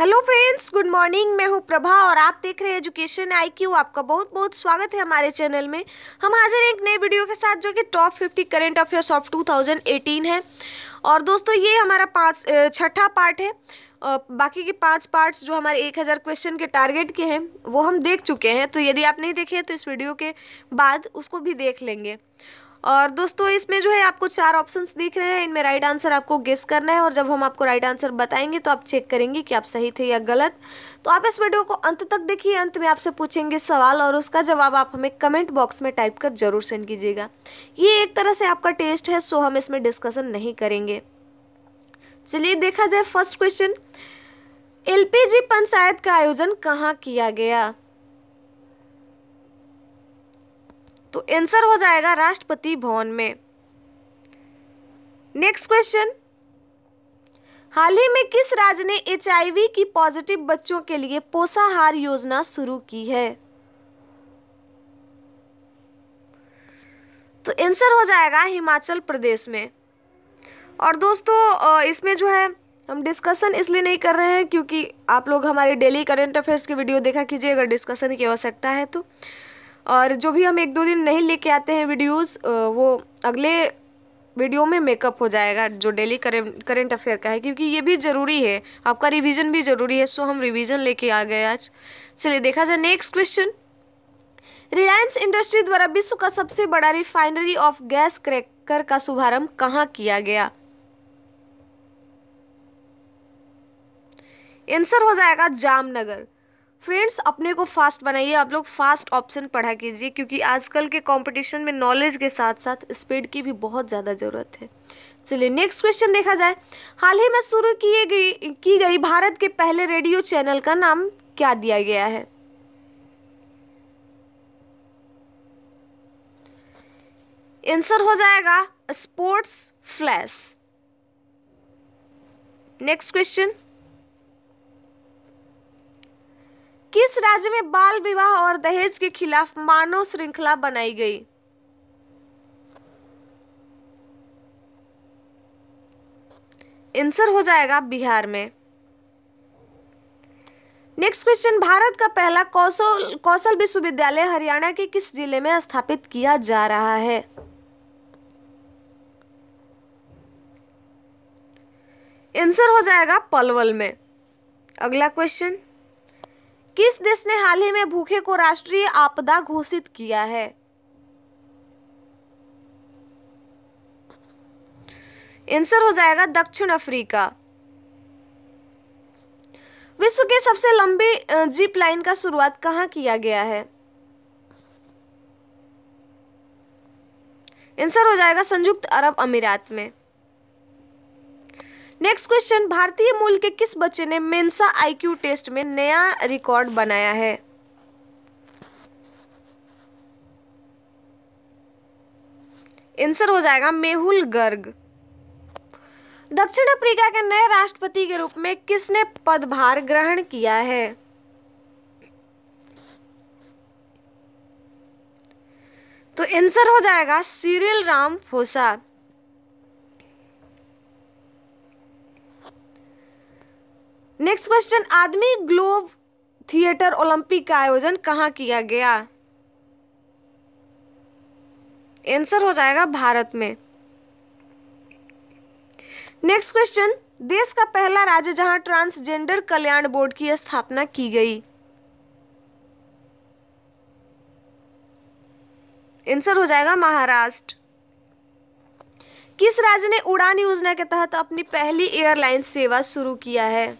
hello friends good morning मैं हूं प्रभा और आप देख रहे हैं एजुकेशन आईक्यू आपका बहुत बहुत स्वागत है हमारे चैनल में हम हाजिर हैं एक नए वीडियो के साथ जो कि टॉप 50 करेंट अफेयर्स ऑफ 2018 है और दोस्तों ये हमारा पाँच छठा पार्ट है बाकी के पांच पार्ट्स जो हमारे एक हज़ार क्वेश्चन के टारगेट के हैं वो हम देख चुके हैं तो यदि आप नहीं देखे तो इस वीडियो के बाद उसको भी देख लेंगे और दोस्तों इसमें जो है आपको चार ऑप्शंस दिख रहे हैं इनमें राइट आंसर आपको गेस करना है और जब हम आपको राइट आंसर बताएंगे तो आप चेक करेंगे कि आप सही थे या गलत तो आप इस वीडियो को अंत तक देखिए अंत में आपसे पूछेंगे सवाल और उसका जवाब आप हमें कमेंट बॉक्स में टाइप कर जरूर सेंड कीजिएगा ये एक तरह से आपका टेस्ट है सो हम इसमें डिस्कसन नहीं करेंगे चलिए देखा जाए फर्स्ट क्वेश्चन एल पंचायत का आयोजन कहाँ किया गया तो आंसर हो जाएगा राष्ट्रपति भवन में नेक्स्ट क्वेश्चन हाल ही में किस राज्य ने एच की पॉजिटिव बच्चों के लिए पोषाहार योजना शुरू की है तो आंसर हो जाएगा हिमाचल प्रदेश में और दोस्तों इसमें जो है हम डिस्कशन इसलिए नहीं कर रहे हैं क्योंकि आप लोग हमारे डेली करेंट अफेयर्स की वीडियो देखा कीजिए अगर डिस्कशन की आवश्यकता है तो और जो भी हम एक दो दिन नहीं लेके आते हैं वीडियोस वो अगले वीडियो में मेकअप हो जाएगा जो डेली करेंट अफेयर का है क्योंकि ये भी ज़रूरी है आपका रिवीजन भी ज़रूरी है सो हम रिवीजन लेके आ गए आज चलिए देखा जाए नेक्स्ट क्वेश्चन रिलायंस इंडस्ट्री द्वारा विश्व का सबसे बड़ा रिफाइनरी ऑफ गैस क्रैकर का शुभारंभ कहाँ किया गया आंसर हो जाएगा जामनगर फ्रेंड्स अपने को फास्ट बनाइए आप लोग फास्ट ऑप्शन पढ़ा कीजिए क्योंकि आजकल के कंपटीशन में नॉलेज के साथ साथ स्पीड की भी बहुत ज़्यादा ज़रूरत है चलिए नेक्स्ट क्वेश्चन देखा जाए हाल ही में शुरू किए गई की गई भारत के पहले रेडियो चैनल का नाम क्या दिया गया है आंसर हो जाएगा स्पोर्ट्स फ्लैश नेक्स्ट क्वेश्चन किस राज्य में बाल विवाह और दहेज के खिलाफ मानव श्रृंखला बनाई गई आंसर हो जाएगा बिहार में नेक्स्ट क्वेश्चन भारत का पहला कौशल कौशल विश्वविद्यालय हरियाणा के किस जिले में स्थापित किया जा रहा है आंसर हो जाएगा पलवल में अगला क्वेश्चन किस देश ने हाल ही में भूखे को राष्ट्रीय आपदा घोषित किया है आंसर हो जाएगा दक्षिण अफ्रीका विश्व की सबसे लंबी जीप लाइन का शुरुआत कहां किया गया है आंसर हो जाएगा संयुक्त अरब अमीरात में नेक्स्ट क्वेश्चन भारतीय मूल के किस बच्चे ने मेन्सा आईक्यू टेस्ट में नया रिकॉर्ड बनाया है आंसर हो जाएगा मेहुल गर्ग दक्षिण अफ्रीका के नए राष्ट्रपति के रूप में किसने पदभार ग्रहण किया है तो आंसर हो जाएगा Cyril Ramaphosa next question आदमी ग्लोब थिएटर ओलंपिक का आयोजन कहाँ किया गया आंसर हो जाएगा भारत में नेक्स्ट क्वेश्चन देश का पहला राज्य जहां ट्रांसजेंडर कल्याण बोर्ड की स्थापना की गई आंसर हो जाएगा महाराष्ट्र किस राज्य ने उड़ान योजना के तहत अपनी पहली एयरलाइन सेवा शुरू किया है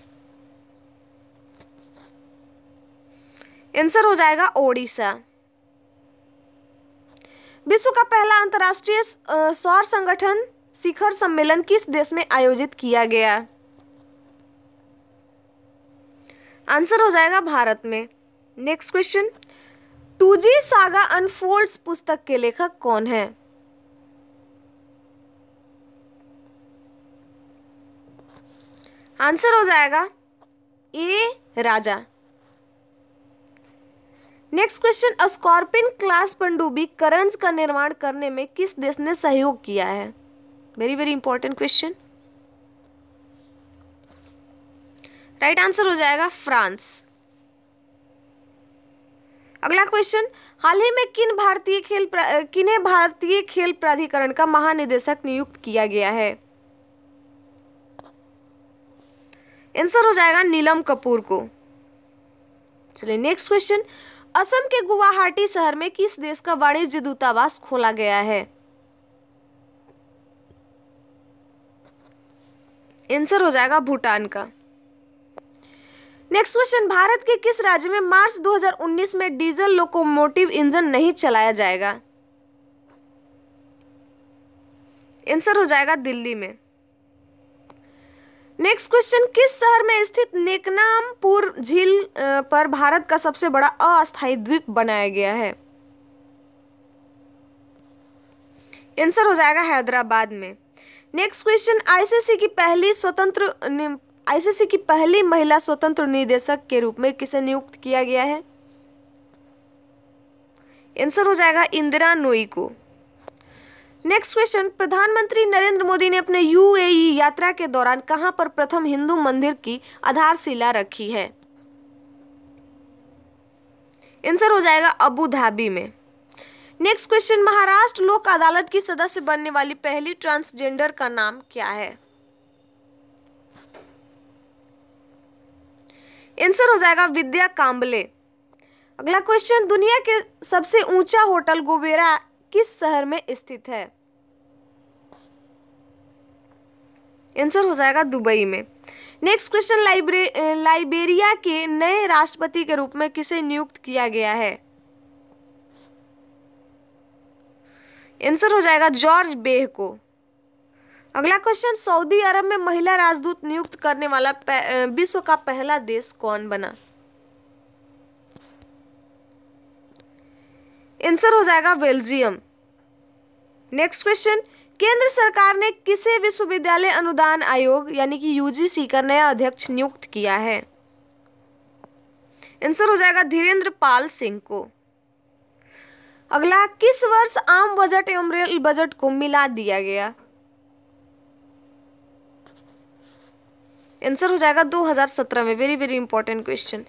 आंसर हो जाएगा ओडिशा विश्व का पहला अंतर्राष्ट्रीय सौर संगठन शिखर सम्मेलन किस देश में आयोजित किया गया आंसर हो जाएगा भारत में next question two G saga unfolds पुस्तक के लेखक कौन है आंसर हो जाएगा A Raja next question Scorpene class पंडुबी करंज का निर्माण करने में किस देश ने सहयोग किया है very very important question right answer हो जाएगा फ्रांस अगला क्वेश्चन हाल ही में किन भारतीय खेल किन्हें भारतीय खेल प्राधिकरण का महानिदेशक नियुक्त किया गया है आंसर हो जाएगा नीलम कपूर को चलिए नेक्स्ट क्वेश्चन असम के गुवाहाटी शहर में किस देश का वाणिज्य दूतावास खोला गया है आंसर हो जाएगा भूटान का नेक्स्ट क्वेश्चन भारत के किस राज्य में मार्च 2019 में डीजल लोकोमोटिव इंजन नहीं चलाया जाएगा आंसर हो जाएगा दिल्ली में नेक्स्ट क्वेश्चन किस शहर में स्थित नेकनामपुर झील पर भारत का सबसे बड़ा अस्थायी द्वीप बनाया गया है आंसर हो जाएगा हैदराबाद में नेक्स्ट क्वेश्चन आईसीसी की पहली स्वतंत्र आईसीसी की पहली महिला स्वतंत्र निदेशक के रूप में किसे नियुक्त किया गया है आंसर हो जाएगा इंदिरा नोई को नेक्स्ट क्वेश्चन प्रधानमंत्री नरेंद्र मोदी ने अपने यूएई e यात्रा के दौरान कहां पर प्रथम हिंदू मंदिर की आधारशिला रखी है आंसर हो जाएगा अबू धाबी में नेक्स्ट क्वेश्चन महाराष्ट्र लोक अदालत की सदस्य बनने वाली पहली ट्रांसजेंडर का नाम क्या है आंसर हो जाएगा विद्या काम्बले अगला क्वेश्चन दुनिया के सबसे ऊंचा होटल गोबेरा किस शहर में स्थित है आंसर हो जाएगा दुबई में नेक्स्ट क्वेश्चन लाइबेरिया के नए राष्ट्रपति के रूप में किसे नियुक्त किया गया है आंसर हो जाएगा जॉर्ज बेह को अगला क्वेश्चन सऊदी अरब में महिला राजदूत नियुक्त करने वाला विश्व का पहला देश कौन बना आंसर हो जाएगा बेल्जियम नेक्स्ट क्वेश्चन केंद्र सरकार ने किसे विश्वविद्यालय अनुदान आयोग यानी कि यूजीसी का नया अध्यक्ष नियुक्त किया है आंसर हो जाएगा धीरेन्द्र पाल सिंह को अगला किस वर्ष आम बजट एवं रेल बजट को मिला दिया गया आंसर हो जाएगा 2017 में very very important question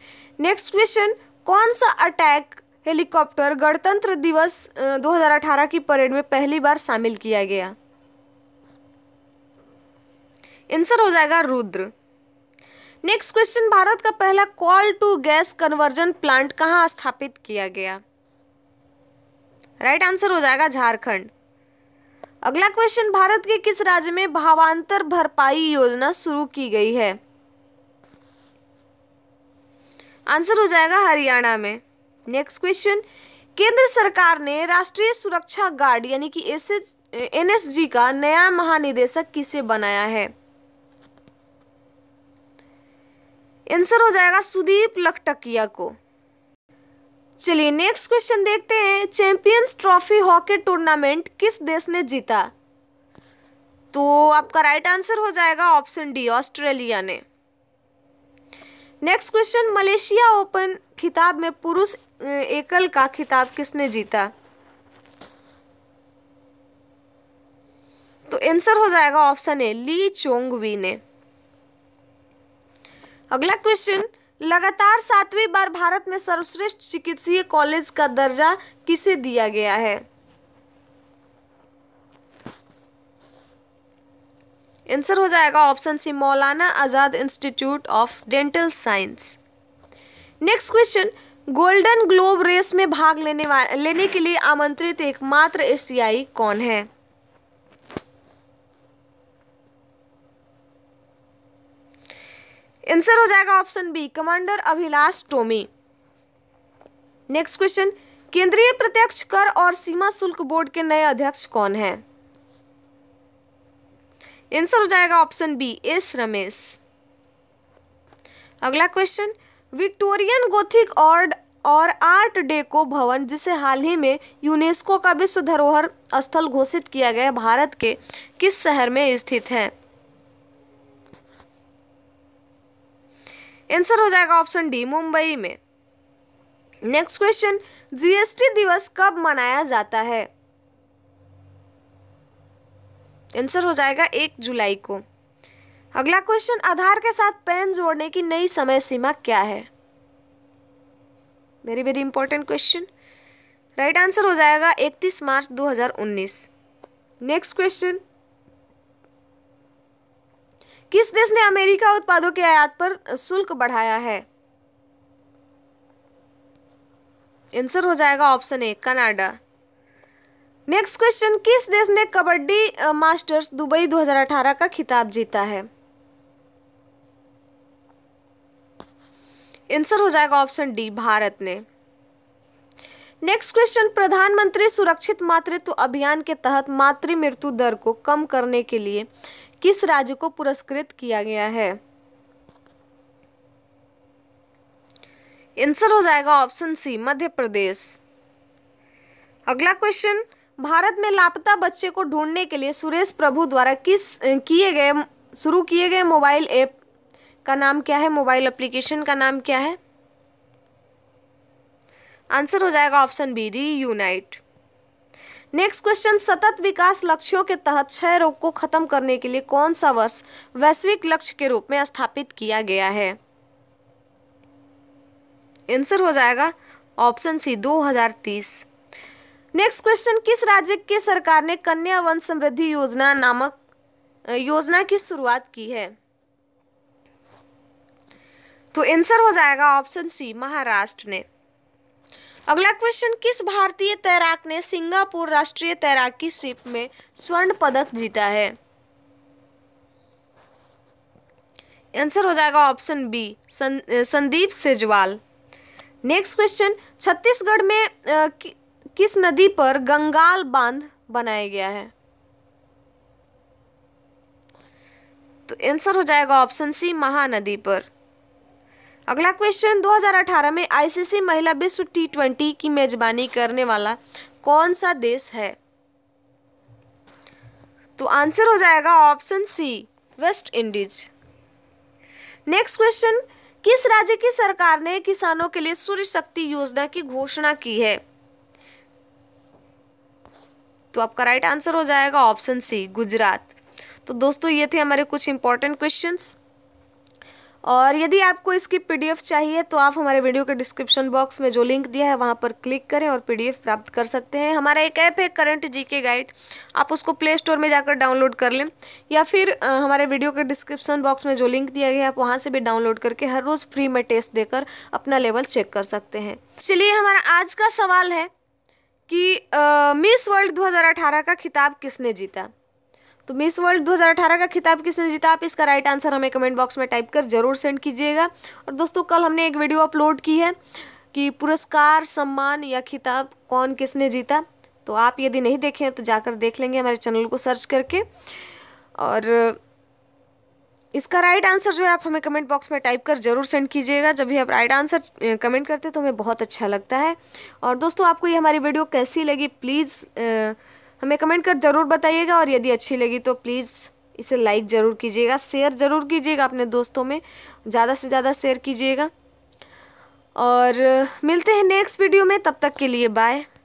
next question कौन सा अटैक हेलीकॉप्टर गणतंत्र दिवस 2018 की परेड में पहली बार शामिल किया गया आंसर हो जाएगा रुद्र नेक्स्ट क्वेश्चन भारत का पहला coal to gas conversion plant कहाँ स्थापित किया गया राइट right आंसर हो जाएगा झारखंड अगला क्वेश्चन भारत के किस राज्य में भावांतर भरपाई योजना शुरू की गई है आंसर हो जाएगा हरियाणा में नेक्स्ट क्वेश्चन केंद्र सरकार ने राष्ट्रीय सुरक्षा गार्ड यानी कि एनएसजी का नया महानिदेशक किसे बनाया है आंसर हो जाएगा सुदीप लखटकिया को चलिए नेक्स्ट क्वेश्चन देखते हैं चैंपियंस ट्रॉफी हॉकी टूर्नामेंट किस देश ने जीता तो आपका राइट आंसर हो जाएगा ऑप्शन डी ऑस्ट्रेलिया ने नेक्स्ट क्वेश्चन मलेशिया ओपन खिताब में पुरुष एकल का खिताब किसने जीता तो आंसर हो जाएगा option A Lee Chong we ने अगला क्वेश्चन लगातार सातवीं बार भारत में सर्वश्रेष्ठ चिकित्सीय कॉलेज का दर्जा किसे दिया गया है आंसर हो जाएगा option C Maulana Azad institute of dental science next question golden globe race में भाग लेने लेने के लिए आमंत्रित एकमात्र एशियाई कौन है आंसर हो जाएगा option B commander Abhilash Tomy next question केंद्रीय प्रत्यक्ष कर और सीमा शुल्क बोर्ड के नए अध्यक्ष कौन हैं आंसर हो जाएगा ऑप्शन बी एस रमेश अगला क्वेश्चन विक्टोरियन गोथिक और और आर्ट डेको भवन जिसे हाल ही में यूनेस्को का विश्व धरोहर स्थल घोषित किया गया भारत के किस शहर में स्थित है आंसर हो जाएगा ऑप्शन डी मुंबई में नेक्स्ट क्वेश्चन जीएसटी दिवस कब मनाया जाता है आंसर हो जाएगा एक जुलाई को अगला क्वेश्चन आधार के साथ पैन जोड़ने की नई समय सीमा क्या है very very important question right answer हो जाएगा इकतीस मार्च 2019 नेक्स्ट क्वेश्चन किस देश ने अमेरिका उत्पादों के आयात पर शुल्क बढ़ाया है आंसर हो जाएगा option A Canada next question किस देश ने कबड्डी मास्टर्स दुबई 2018 का खिताब जीता है आंसर हो जाएगा ऑप्शन डी भारत ने नेक्स्ट क्वेश्चन प्रधानमंत्री सुरक्षित मातृत्व अभियान के तहत मातृ मृत्यु दर को कम करने के लिए किस राज्य को पुरस्कृत किया गया है आंसर हो जाएगा ऑप्शन सी मध्य प्रदेश अगला क्वेश्चन भारत में लापता बच्चे को ढूंढने के लिए सुरेश प्रभु द्वारा किस किए गए शुरू किए गए मोबाइल ऐप का नाम क्या है मोबाइल एप्लीकेशन का नाम क्या है आंसर हो जाएगा option B reunite next question सतत विकास लक्ष्यों के तहत क्षय रोग को खत्म करने के लिए कौन सा वर्ष वैश्विक लक्ष्य के रूप में स्थापित किया गया है आंसर हो जाएगा ऑप्शन सी 2030 नेक्स्ट क्वेश्चन किस राज्य के सरकार ने कन्या वन समृद्धि योजना नामक योजना की शुरुआत की है तो आंसर हो जाएगा ऑप्शन सी महाराष्ट्र ने अगला क्वेश्चन किस भारतीय तैराक ने सिंगापुर राष्ट्रीय तैराकी शिप में स्वर्ण पदक जीता है आंसर हो जाएगा option B Sandeep Sejwal next question Chhattisgarh में किस नदी पर गंगाल बांध बनाया गया है तो आंसर हो जाएगा ऑप्शन सी महानदी पर अगला क्वेश्चन 2018 में आईसीसी महिला विश्व टी ट्वेंटी की मेजबानी करने वाला कौन सा देश है तो आंसर हो जाएगा option C West Indies next question किस राज्य की सरकार ने किसानों के लिए सूर्य शक्ति योजना की घोषणा की है तो आपका राइट आंसर हो जाएगा ऑप्शन सी गुजरात तो दोस्तों ये थे हमारे कुछ इंपॉर्टेंट क्वेश्चंस और यदि आपको इसकी पीडीएफ चाहिए तो आप हमारे वीडियो के डिस्क्रिप्शन बॉक्स में जो लिंक दिया है वहाँ पर क्लिक करें और पीडीएफ प्राप्त कर सकते हैं हमारा एक ऐप है करंट जीके गाइड आप उसको प्ले स्टोर में जाकर डाउनलोड कर लें या फिर हमारे वीडियो के डिस्क्रिप्शन बॉक्स में जो लिंक दिया गया है आप वहाँ से भी डाउनलोड करके हर रोज़ फ्री में टेस्ट देकर अपना लेवल चेक कर सकते हैं चलिए हमारा आज का सवाल है कि मिस वर्ल्ड 2018 का खिताब किसने जीता तो मिस वर्ल्ड 2018 का खिताब किसने जीता आप इसका राइट आंसर हमें कमेंट बॉक्स में टाइप कर जरूर सेंड कीजिएगा और दोस्तों कल हमने एक वीडियो अपलोड की है कि पुरस्कार सम्मान या खिताब कौन किसने जीता तो आप यदि नहीं देखें तो जाकर देख लेंगे हमारे चैनल को सर्च करके और इसका राइट आंसर जो है आप हमें कमेंट बॉक्स में टाइप कर जरूर सेंड कीजिएगा जब भी आप राइट आंसर कमेंट करते तो हमें बहुत अच्छा लगता है और दोस्तों आपको ये हमारी वीडियो कैसी लगी प्लीज़ हमें कमेंट कर ज़रूर बताइएगा और यदि अच्छी लगी तो प्लीज़ इसे लाइक ज़रूर कीजिएगा शेयर ज़रूर कीजिएगा अपने दोस्तों में ज़्यादा से ज़्यादा शेयर कीजिएगा और मिलते हैं नेक्स्ट वीडियो में तब तक के लिए बाय